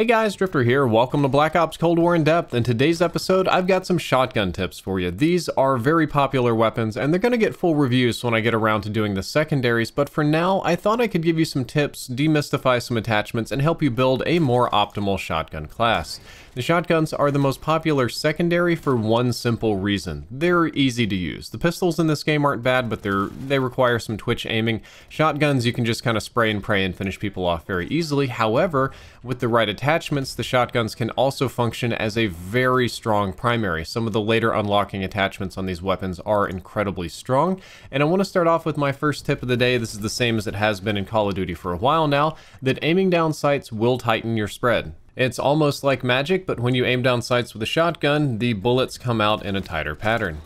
Hey guys, Drifter here. Welcome to Black Ops Cold War in Depth. In today's episode, I've got some shotgun tips for you. These are very popular weapons, and they're going to get full reviews when I get around to doing the secondaries, but for now, I thought I could give you some tips, demystify some attachments, and help you build a more optimal shotgun class. The shotguns are the most popular secondary for one simple reason. They're easy to use. The pistols in this game aren't bad, but they require some twitch aiming. Shotguns, you can just kind of spray and pray and finish people off very easily. However, with the right attachment, attachments, the shotguns can also function as a very strong primary. Some of the later unlocking attachments on these weapons are incredibly strong. And I want to start off with my first tip of the day. This is the same as it has been in Call of Duty for a while now, that aiming down sights will tighten your spread. It's almost like magic, but when you aim down sights with a shotgun, the bullets come out in a tighter pattern.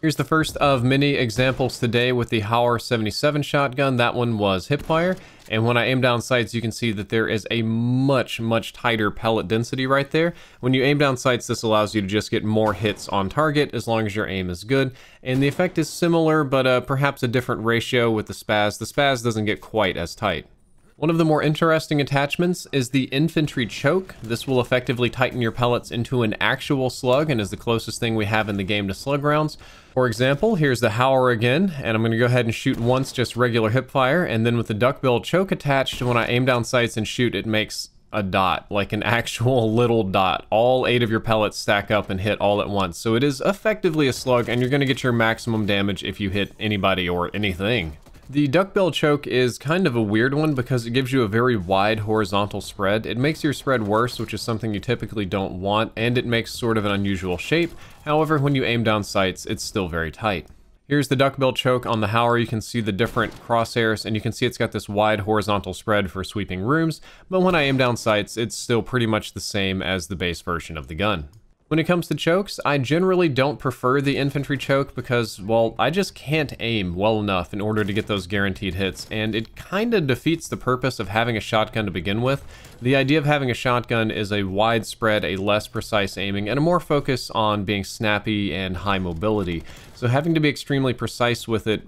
Here's the first of many examples today with the Hauer 77 shotgun. That one was hipfire. And when I aim down sights, you can see that there is a much, much tighter pellet density right there. When you aim down sights, this allows you to just get more hits on target as long as your aim is good. And the effect is similar, but uh, perhaps a different ratio with the spaz. The spaz doesn't get quite as tight. One of the more interesting attachments is the infantry choke. This will effectively tighten your pellets into an actual slug and is the closest thing we have in the game to slug rounds. For example, here's the Howler again, and I'm going to go ahead and shoot once just regular hip fire, and then with the duckbill choke attached, when I aim down sights and shoot, it makes a dot, like an actual little dot. All eight of your pellets stack up and hit all at once. So it is effectively a slug, and you're going to get your maximum damage if you hit anybody or anything. The duckbill choke is kind of a weird one because it gives you a very wide horizontal spread. It makes your spread worse, which is something you typically don't want, and it makes sort of an unusual shape. However, when you aim down sights, it's still very tight. Here's the duckbill choke on the Howler. You can see the different crosshairs, and you can see it's got this wide horizontal spread for sweeping rooms, but when I aim down sights, it's still pretty much the same as the base version of the gun. When it comes to chokes, I generally don't prefer the infantry choke because, well, I just can't aim well enough in order to get those guaranteed hits, and it kinda defeats the purpose of having a shotgun to begin with, the idea of having a shotgun is a widespread, a less precise aiming, and a more focus on being snappy and high mobility. So having to be extremely precise with it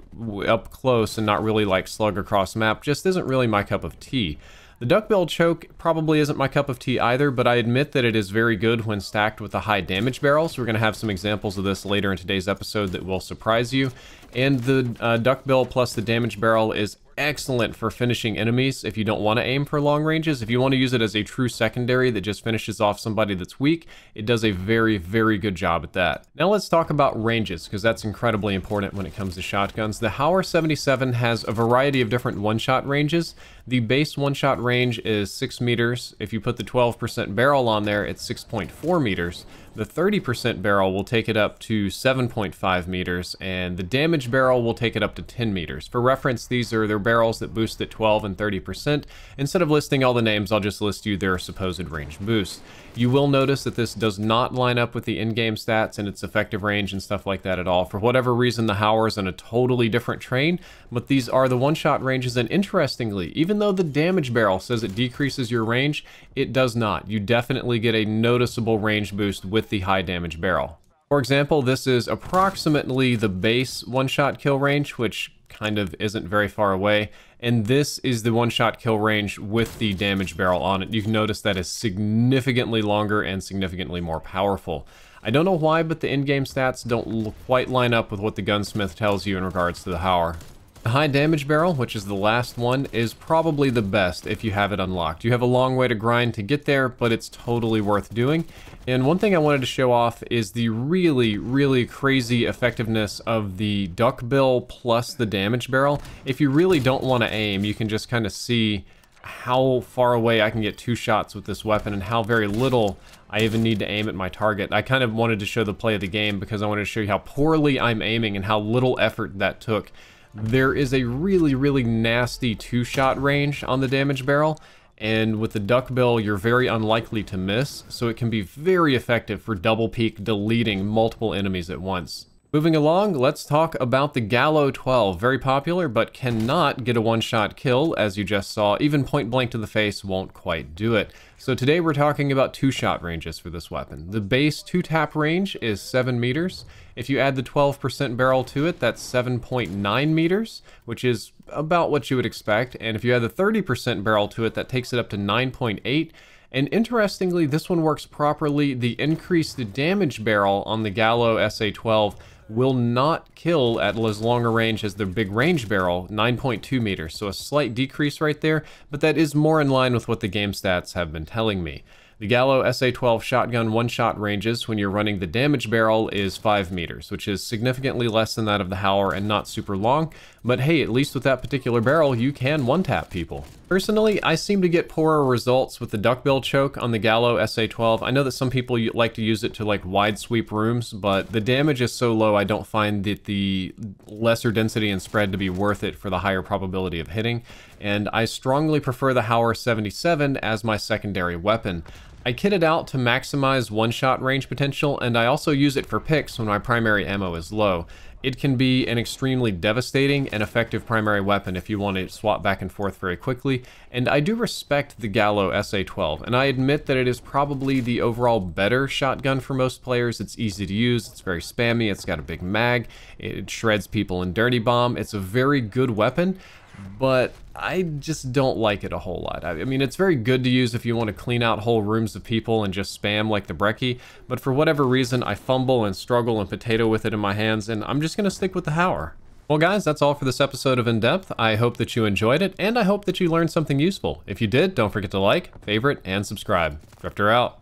up close and not really like slug across map just isn't really my cup of tea. The duckbill choke probably isn't my cup of tea either, but I admit that it is very good when stacked with a high damage barrel, so we're going to have some examples of this later in today's episode that will surprise you. And the uh, duckbill plus the damage barrel is excellent for finishing enemies if you don't want to aim for long ranges. If you want to use it as a true secondary that just finishes off somebody that's weak, it does a very, very good job at that. Now let's talk about ranges, because that's incredibly important when it comes to shotguns. The Hauer 77 has a variety of different one-shot ranges. The base one-shot range is 6 meters. If you put the 12% barrel on there, it's 6.4 meters. The 30% barrel will take it up to 7.5 meters, and the damage barrel will take it up to 10 meters. For reference, these are their barrels that boost at 12 and 30%. Instead of listing all the names, I'll just list you their supposed range boost. You will notice that this does not line up with the in-game stats and its effective range and stuff like that at all. For whatever reason, the is on a totally different train, but these are the one-shot ranges, and interestingly, even though the damage barrel says it decreases your range, it does not. You definitely get a noticeable range boost with the high damage barrel. For example, this is approximately the base one-shot kill range, which kind of isn't very far away. And this is the one-shot kill range with the damage barrel on it. You can notice that is significantly longer and significantly more powerful. I don't know why, but the in-game stats don't quite line up with what the gunsmith tells you in regards to the Hauer. The high damage barrel, which is the last one, is probably the best if you have it unlocked. You have a long way to grind to get there, but it's totally worth doing. And one thing I wanted to show off is the really, really crazy effectiveness of the duckbill plus the damage barrel. If you really don't want to aim, you can just kind of see how far away I can get two shots with this weapon and how very little I even need to aim at my target. I kind of wanted to show the play of the game because I wanted to show you how poorly I'm aiming and how little effort that took there is a really, really nasty two-shot range on the damage barrel, and with the duckbill, you're very unlikely to miss, so it can be very effective for double peak deleting multiple enemies at once. Moving along, let's talk about the Gallo 12. Very popular, but cannot get a one-shot kill, as you just saw. Even point blank to the face won't quite do it. So today we're talking about two-shot ranges for this weapon. The base two-tap range is 7 meters. If you add the 12% barrel to it, that's 7.9 meters, which is about what you would expect. And if you add the 30% barrel to it, that takes it up to 9.8. And interestingly, this one works properly. The increased damage barrel on the Gallo SA-12 will not kill at as long a range as the big range barrel, 9.2 meters, so a slight decrease right there, but that is more in line with what the game stats have been telling me. The Gallo SA-12 shotgun one-shot ranges when you're running the damage barrel is 5 meters, which is significantly less than that of the Howler and not super long, but hey, at least with that particular barrel, you can one-tap people. Personally, I seem to get poorer results with the duckbill choke on the Gallo SA-12. I know that some people like to use it to like wide sweep rooms, but the damage is so low I don't find that the lesser density and spread to be worth it for the higher probability of hitting, and I strongly prefer the Hauer 77 as my secondary weapon. I kit it out to maximize one-shot range potential, and I also use it for picks when my primary ammo is low. It can be an extremely devastating and effective primary weapon if you want to swap back and forth very quickly, and I do respect the Gallo SA-12, and I admit that it is probably the overall better shotgun for most players. It's easy to use, it's very spammy, it's got a big mag, it shreds people in Dirty Bomb, it's a very good weapon, but I just don't like it a whole lot. I mean, it's very good to use if you want to clean out whole rooms of people and just spam like the brekkie, but for whatever reason, I fumble and struggle and potato with it in my hands, and I'm just going to stick with the Hauer. Well guys, that's all for this episode of In Depth. I hope that you enjoyed it, and I hope that you learned something useful. If you did, don't forget to like, favorite, and subscribe. Drifter out.